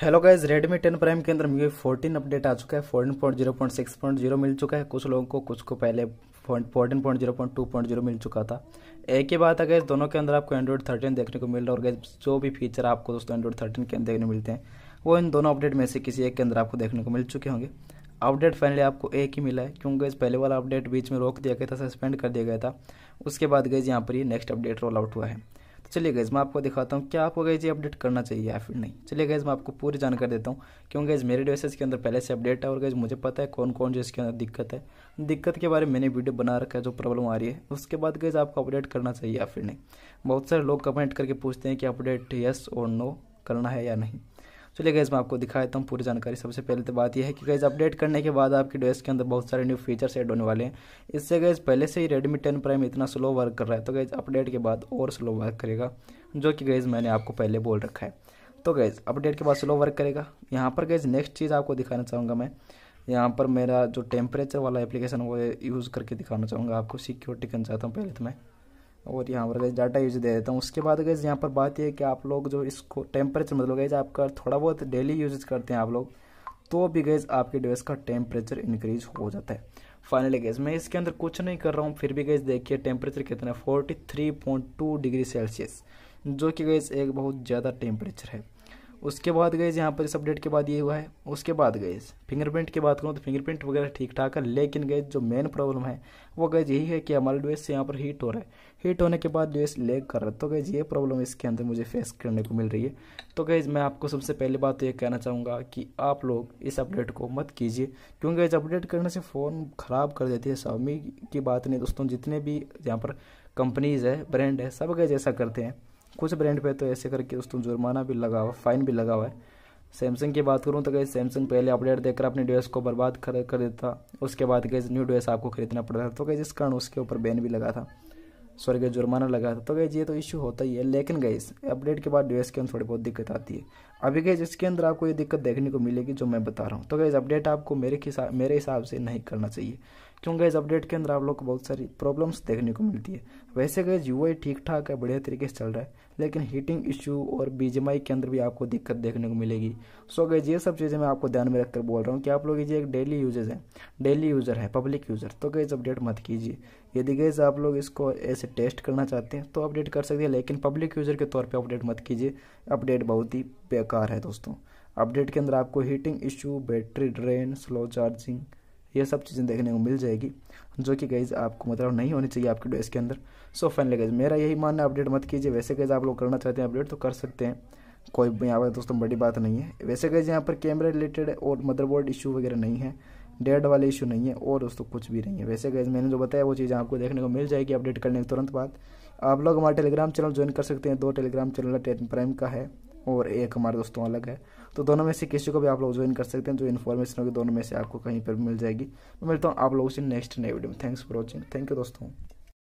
hello guys Redmi ten prime के अंदर मुझे 14 अपडेट आ चुका है fourteen point zero point six point zero मिल चुका है कुछ लोगों को कुछ को पहले fourteen point zero point two point zero मिल चुका था एक ही बात अगर दोनों के अंदर आपको एंड्रॉइड थर्टीन देखने को मिल रहा है और गैस जो भी फीचर आपको दोस्तों एंड्रॉइड थर्टीन के अंदर देखने मिलते हैं वो इन दोनों अपडेट में से किसी एक के अंदर आपको देखने को मिल चुके होंगे अपडेट फाइनली आपको एक ही मिला है क्योंकि इस पहले वाला अपडेट बीच में रोक दिया गया था सस्पेंड कर दिया गया था उसके बाद गैस यहाँ पर ये नेक्स्ट अपडेट रोल आउट हुआ है तो चलिए गैज़ मैं आपको दिखाता हूँ क्या आपको गैज़ ये अपडेट करना चाहिए या फिर नहीं चलिए गैज़ मैं आपको पूरी जानकारी देता हूँ क्योंकि गैज़ मेरे डिवाइस के अंदर पहले से अपडेट है और गैज़ मुझे पता है कौन कौन जो इसके अंदर दिक्कत है दिक्कत के बारे में मैंने वीडियो बना रखा है जो प्रॉब्लम आ रही है उसके बाद गैज़ आपको अपडेट करना चाहिए या फिर नहीं बहुत सारे लोग कमेंट करके पूछते हैं कि अपडेट येस और नो करना है या नहीं चलिए गैस मैं आपको दिखा देता हूँ पूरी जानकारी सबसे पहले तो बात यह है कि गैस अपडेट करने के बाद आपके डिवाइस के अंदर बहुत सारे न्यू फीचर्स एड होने वाले हैं इससे गैस पहले से ही रेडमी टेन प्राइम इतना स्लो वर्क कर रहा है तो गैस अपडेट के बाद और स्लो वर्क करेगा जो कि गैस मैंने आपको पहले बोल रखा है तो गैस अपडेट के बाद स्लो वर्क करेगा यहाँ पर गैस नेक्स्ट चीज़ आपको दिखाना चाहूँगा मैं यहाँ पर मेरा जो टेम्परेचर वाला एप्लीकेशन वो यूज़ करके दिखाना चाहूँगा आपको सिक्योरिटी करना चाहता हूँ पहले तो मैं और यहाँ पर गैस डाटा यूज दे देता हूँ उसके बाद गैस यहाँ पर बात यह है कि आप लोग जो इसको टेम्परेचर मतलब गैस आपका थोड़ा बहुत डेली यूज करते हैं आप लोग तो भी गैस आपके डिवाइस का टेम्परेचर इंक्रीज हो जाता है फाइनली गैस मैं इसके अंदर कुछ नहीं कर रहा हूँ फिर भी गैस देखिए टेम्परेचर कितना है forty three point two degree Celsius जो कि गैस एक बहुत ज़्यादा टेम्परेचर है उसके बाद गए यहाँ पर इस अपडेट के बाद ये हुआ है उसके बाद गए फिंगरप्रिंट की बात करूँ तो फिंगरप्रिंट वगैरह ठीक ठाक है लेकिन गए जो मेन प्रॉब्लम है वो गए यही है कि हमारा से यहाँ पर हीट हो रहा है हीट होने के बाद डिवेस लेग कर रहा है तो गए ये प्रॉब्लम इसके अंदर मुझे फेस करने को मिल रही है तो गए मैं आपको सबसे पहली बात तो ये कहना चाहूँगा कि आप लोग इस अपडेट को मत कीजिए क्योंकि इस अपडेट करने से फ़ोन ख़राब कर देती है स्वामी की बात नहीं दोस्तों जितने भी यहाँ पर कंपनीज़ है ब्रांड है सब गए ऐसा करते हैं कुछ ब्रांड पे तो ऐसे करके दोस्तों जुर्माना भी लगा हुआ फाइन भी लगा हुआ है सैमसंग की बात करूँ तो कहीं सैमसंग पहले अपडेट देकर अपने ड्रेस को बर्बाद कर कर देता उसके बाद कहीं न्यू ड्रेस आपको खरीदना पड़ता था तो कहीं जिस कारण उसके ऊपर बैन भी लगा था सॉरी गई जुर्माना लगा था तो गई ये तो इश्यू होता ही है लेकिन गई अपडेट के बाद ड्रेस के अंदर थोड़ी बहुत दिक्कत आती है अभी गई जिसके अंदर आपको ये दिक्कत देखने को मिलेगी जो मैं बता रहा हूँ तो गई अपडेट आपको मेरे मेरे हिसाब से नहीं करना चाहिए क्योंकि इस अपडेट के अंदर आप लोग को बहुत सारी प्रॉब्लम्स देखने को मिलती है वैसे गए यू ठीक ठाक है बढ़िया तरीके से चल रहा है लेकिन हीटिंग इश्यू और बी के अंदर भी आपको दिक्कत देखने को मिलेगी सो गए ये सब चीज़ें मैं आपको ध्यान में रखकर बोल रहा हूँ कि आप लोग ये एक डेली यूजर्स हैं डेली यूज़र है पब्लिक यूज़र तो गए अपडेट मत कीजिए यदि गए आप लोग इसको ऐसे टेस्ट करना चाहते हैं तो अपडेट कर सकते हैं लेकिन पब्लिक यूज़र के तौर पर अपडेट मत कीजिए अपडेट बहुत ही बेकार है दोस्तों अपडेट के अंदर आपको heating issue battery drain slow charging ये सब चीज़ें देखने को मिल जाएगी जो कि गाइज आपको मतलब नहीं होनी चाहिए आपके डेस्क के अंदर सो फाइनली गाइज मेरा यही मानना अपडेट मत कीजिए वैसे गाइज आप लोग करना चाहते हैं अपडेट तो कर सकते हैं कोई यहाँ पर दोस्तों बड़ी बात नहीं है वैसे गाइज यहाँ पर कैमरे रिलेटेड और मदरबोर्ड इशू वगैरह नहीं है डेड वाले इशू नहीं है और दोस्तों कुछ भी नहीं है वैसे गैस मैंने जो बताया वो चीज़ आपको देखने को मिल जाएगी अपडेट करने के तुरंत बाद आप लोग हमारे टेलीग्राम चैनल ज्वाइन कर सकते हैं दो टेलीग्राम चैनल टेन प्राइम का है और एक हमारे दोस्तों अलग है तो दोनों में से किसी को भी आप लोग ज्वाइन कर सकते हैं जो इन्फॉर्मेशन होगी दोनों में से आपको कहीं पर मिल जाएगी मैं मिलता हूँ आप लोगों से नेक्स्ट नए वीडियो में thanks for watching thank you दोस्तों